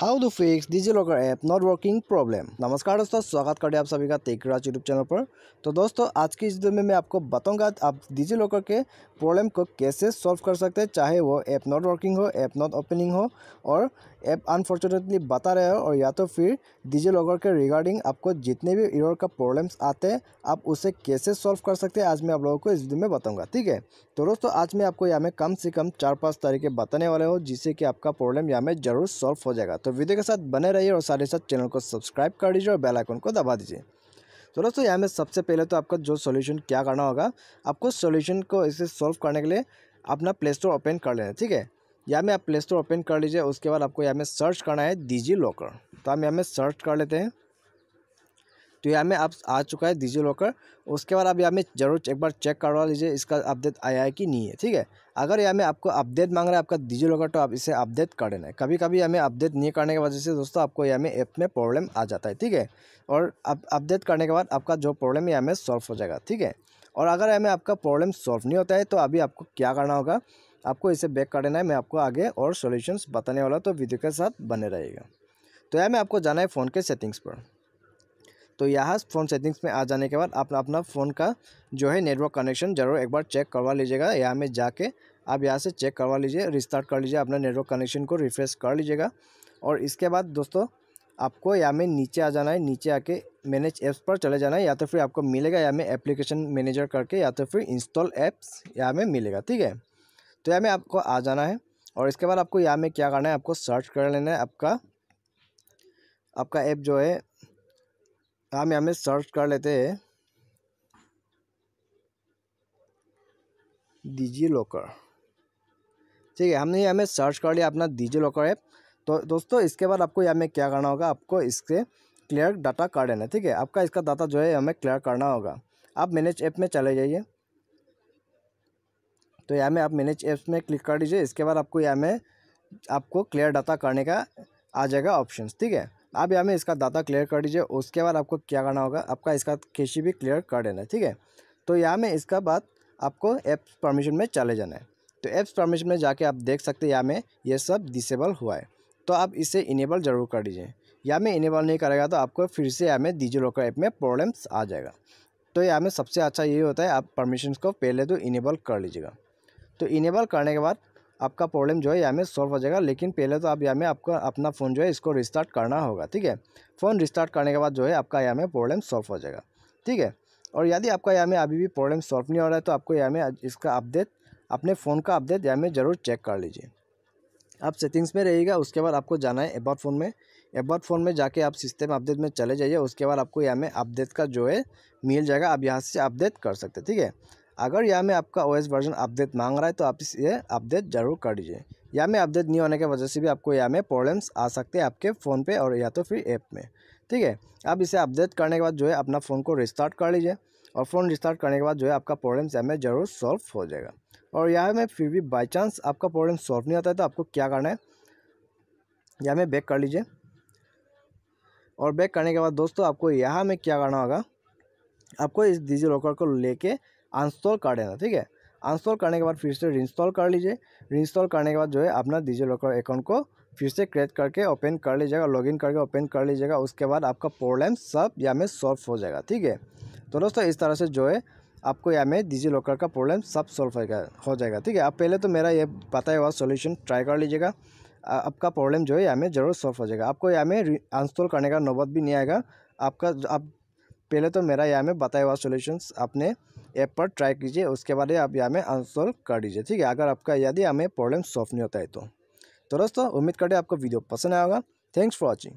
how to fix DigiLocker app not working problem नमस्कार दोस्तों स्वागत करते आप सभी का तेकराज यूट्यूब चैनल पर तो दोस्तों आज की इस वीडियो में मैं आपको बताऊंगा आप डिजी लॉकर के प्रॉब्लम को कैसे सॉल्व कर सकते हैं चाहे वो ऐप नॉट वर्किंग हो ऐप नॉट ओपनिंग हो और ऐप अनफॉर्चुनेटली बता रहे हो और या तो फिर डिजी लॉकर के रिगार्डिंग आपको जितने भी इरर का प्रॉब्लम्स आते हैं आप उसे कैसे सॉल्व कर सकते हैं आज मैं आप लोगों को इस वीडियो में बताऊँगा ठीक है तो दोस्तों आज मैं आपको यहाँ में कम से कम चार पाँच तरीके बताने वाले हो जिससे कि आपका प्रॉब्लम यहाँ में जरूर सॉल्व हो जाएगा तो वीडियो के साथ बने रहिए और साथ ही साथ चैनल को सब्सक्राइब कर दीजिए और बेल आइकन को दबा दीजिए तो दोस्तों यहाँ में सबसे पहले तो आपका जो सॉल्यूशन क्या करना होगा आपको सॉल्यूशन को इसे सॉल्व करने के लिए अपना प्ले स्टोर ओपन कर लेना ठीक है या में आप प्ले स्टोर ओपन कर लीजिए उसके बाद आपको यहाँ में सर्च करना है डिजी लॉकर तो हम यहाँ में सर्च कर लेते हैं तो यहाँ में आप आ चुका है डिजी लॉकर उसके बाद आप यहाँ में जरूर एक बार चेक करवा लीजिए इसका अपडेट आया है कि नहीं है ठीक है अगर यहाँ में आपको अपडेट मांग रहा है आपका डिजी लॉकर तो आप इसे अपडेट कर देना है कभी कभी हमें अपडेट नहीं करने की वजह से दोस्तों आपको यहाँ में ऐप में प्रॉब्लम आ जाता है ठीक है और अपडेट करने के बाद आपका जो प्रॉब्लम यहाँ में सॉल्व हो जाएगा ठीक है और अगर यहाँ में आपका प्रॉब्लम सॉल्व नहीं होता है तो अभी आपको क्या करना होगा आपको इसे बैक कर देना है मैं आपको आगे और सोल्यूशन बताने वाला तो वीडियो के साथ बने रहेगा तो यहाँ मैं आपको जाना है फ़ोन के सेटिंग्स पर तो यहाँ फ़ोन सेटिंग्स में आ जाने के बाद आप अपना फ़ोन का जो है नेटवर्क कनेक्शन ज़रूर एक बार चेक करवा लीजिएगा यहाँ में जाके आप यहाँ से चेक करवा लीजिए रिस्टार्ट कर लीजिए अपना नेटवर्क कनेक्शन को रिफ्रेश कर लीजिएगा और इसके बाद दोस्तों आपको यहाँ में नीचे आ जाना है नीचे आके मैनेज ऐप्स पर चले जाना है या तो फिर आपको मिलेगा यहाँ में एप्लीकेशन मैनेजर करके या तो फिर इंस्टॉल ऐप्स यहाँ में मिलेगा ठीक है तो यहाँ में आपको आ जाना है और इसके बाद आपको यहाँ में क्या करना है आपको सर्च कर लेना है आपका आपका ऐप जो है हम यहाँ में सर्च कर लेते हैं डिजी लॉकर ठीक है हमने यहाँ में सर्च कर लिया अपना डिजी लॉकर ऐप तो दोस्तों इसके बाद आपको यहाँ में क्या करना होगा आपको इसके क्लियर डाटा कर लेना ठीक है आपका इसका डाटा जो है हमें क्लियर करना होगा आप मैनेज ऐप में चले जाइए तो यहाँ में आप मैनेज ऐप्स में क्लिक कर दीजिए इसके बाद आपको यहाँ में आपको क्लियर डाटा करने का आ जाएगा ऑप्शन ठीक है आप यहाँ में इसका दाता क्लियर कर दीजिए उसके बाद आपको क्या करना होगा आपका इसका किसी भी क्लियर कर देना है ठीक है तो यहाँ में इसका बाद आपको एप्स परमिशन में चले जाना है तो एप्स परमिशन में जाके आप देख सकते हैं यहाँ में ये सब डिसेबल हुआ है तो आप इसे इनेबल ज़रूर कर दीजिए या में इनेबल नहीं करेगा तो आपको फिर से यहाँ में डीजी लॉकर ऐप में प्रॉब्लम्स आ जाएगा तो यहाँ में सबसे अच्छा यही होता है आप परमिशन को पहले तो इनेबल कर लीजिएगा तो इनेबल करने के बाद आपका प्रॉब्लम जो है यहाँ में सॉल्व हो जाएगा लेकिन पहले तो आप यहाँ में आपको अपना फ़ोन जो है इसको रिस्टार्ट करना होगा ठीक है फ़ोन रिस्टार्ट करने के बाद जो है आपका यहाँ में प्रॉब्लम सॉल्व हो जाएगा ठीक है और यदि आपका यहाँ में अभी भी प्रॉब्लम सॉल्व नहीं हो रहा है तो आपको यहाँ में इसका अपडेट अपने फ़ोन का अपडेट यहाँ में ज़रूर चेक कर लीजिए आप सेटिंग्स में रहिएगा उसके बाद आपको जाना है एबाउट फ़ोन में एबाउट फ़ोन में जाके आप सिस्टम अपडेट में चले जाइए उसके बाद आपको यहाँ में अपडेट का जो है मिल जाएगा आप यहाँ से अपडेट कर सकते ठीक है अगर यह में आपका ओएस वर्जन अपडेट मांग रहा है तो आप इस ये अपडेट ज़रूर कर दीजिए या में अपडेट नहीं होने की वजह से भी आपको या में प्रॉब्लम्स आ सकते हैं आपके फ़ोन पे और या तो फिर ऐप में ठीक है अब इसे अपडेट करने के बाद जो है अपना फ़ोन को रिस्टार्ट कर लीजिए और फ़ोन रिस्टार्ट करने के बाद जो है आपका प्रॉब्लम्स या में ज़रूर सॉल्व हो जाएगा और यह में फिर भी बाई चांस आपका प्रॉब्लम सॉल्व नहीं होता है तो आपको क्या करना है या में बैक कर लीजिए और बैक करने के बाद दोस्तों आपको यहाँ में क्या करना होगा आपको इस डिजी लॉकर को लेके अनस्टॉल कर देना ठीक है अनस्टॉल करने के बाद फिर से रिंस्टॉल कर लीजिए रिंस्टॉल करने के बाद जो है अपना डिजी लॉकर अकाउंट को फिर से क्रिएट करके ओपन कर लीजिएगा लॉगिन करके ओपन कर लीजिएगा उसके बाद आपका प्रॉब्लम सब या में सॉल्व हो जाएगा ठीक है तो दोस्तों इस तरह से जो है आपको यहाँ में डिजी लॉकर का प्रॉब्लम सब सॉल्व होगा हो जाएगा ठीक है आप पहले तो मेरा ये पता हुआ सोल्यूशन ट्राई कर लीजिएगा आपका प्रॉब्लम जो है यहाँ में जरूर सॉल्व हो जाएगा आपको यहाँ में अनस्टॉल करने का नौबत भी नहीं आएगा आपका आप पहले तो मेरा यहाँ में बताया हुआ सोल्यूशन आपने ऐप पर ट्राई कीजिए उसके बाद आप यहाँ में अनसोल्व कर दीजिए ठीक है अगर आपका यदि हमें प्रॉब्लम सॉल्व नहीं होता है तो तो दोस्तों उम्मीद करते आपको वीडियो पसंद आएगा थैंक्स फॉर वॉचिंग